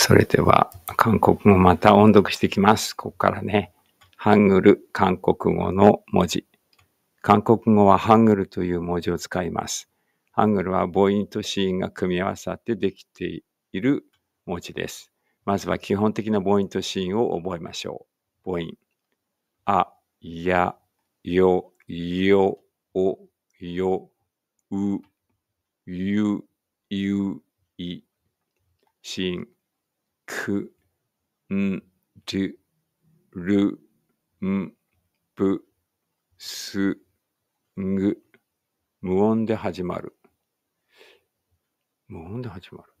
それでは、韓国語また音読していきます。ここからね、ハングル、韓国語の文字。韓国語はハングルという文字を使います。ハングルは母音と子音が組み合わさってできている文字です。まずは基本的な母音と子音を覚えましょう。母音。あ、や、よ、よ、お、よ、う、ゆ、ゆ、い。子音。くんる、るんぶすぐ無音で始まる。無音で始まる。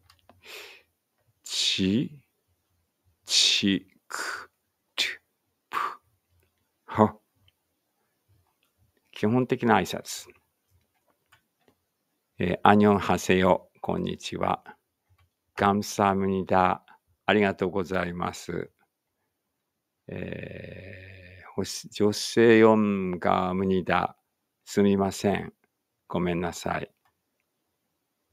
ち、ち、く、る、ぷ、は。基本的な挨拶。えー、アニョンハセヨ、こんにちは。ガムサムニダありがとうございます。えー、女性4が無理だ。すみません。ごめんなさい。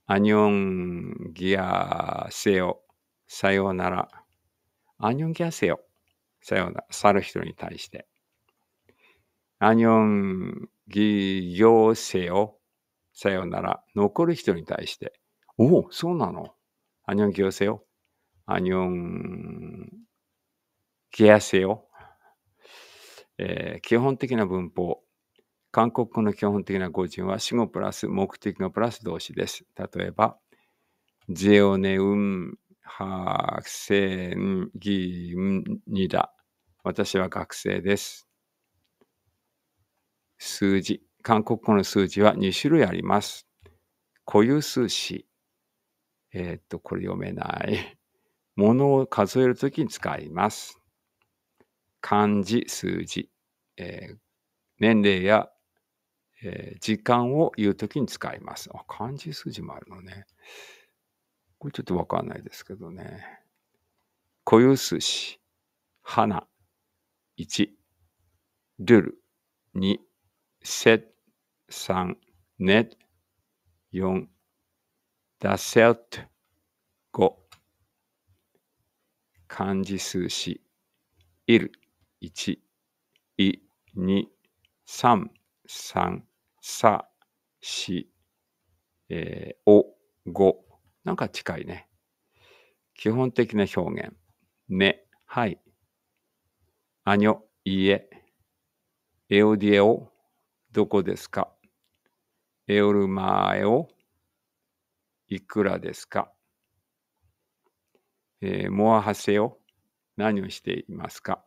アニョンギアセよ。さようなら。アニョンギアセよ。さようなら。去る人に対して。アニョンギヨセオ。さようなら。残る人に対して。おお、そうなの。アニョンギヨセオ。안녕계세요えー、基本的な文法。韓国語の基本的な語順は死語プラス目的語プラス動詞です。例えば、ゼオネウン、ハーセン、ギン、ニダ。私は学生です。数字。韓国語の数字は2種類あります。固有数詞。えー、っと、これ読めない。ものを数えるときに使います。漢字、数字、えー、年齢や、えー、時間を言うときに使います。あ、漢字、数字もあるのね。これちょっとわかんないですけどね。固有数詞、花、1、ルル、2、セッ、3、ネッ、4、ダセット、漢字数詞、いる、1、い、2、3、3、さ、し、えー、お、ご。なんか近いね。基本的な表現。ね、はい。あにょ、いえ。えおディエオ、どこですかえおるまえお、いくらですかえー、モアハセを何をしていますか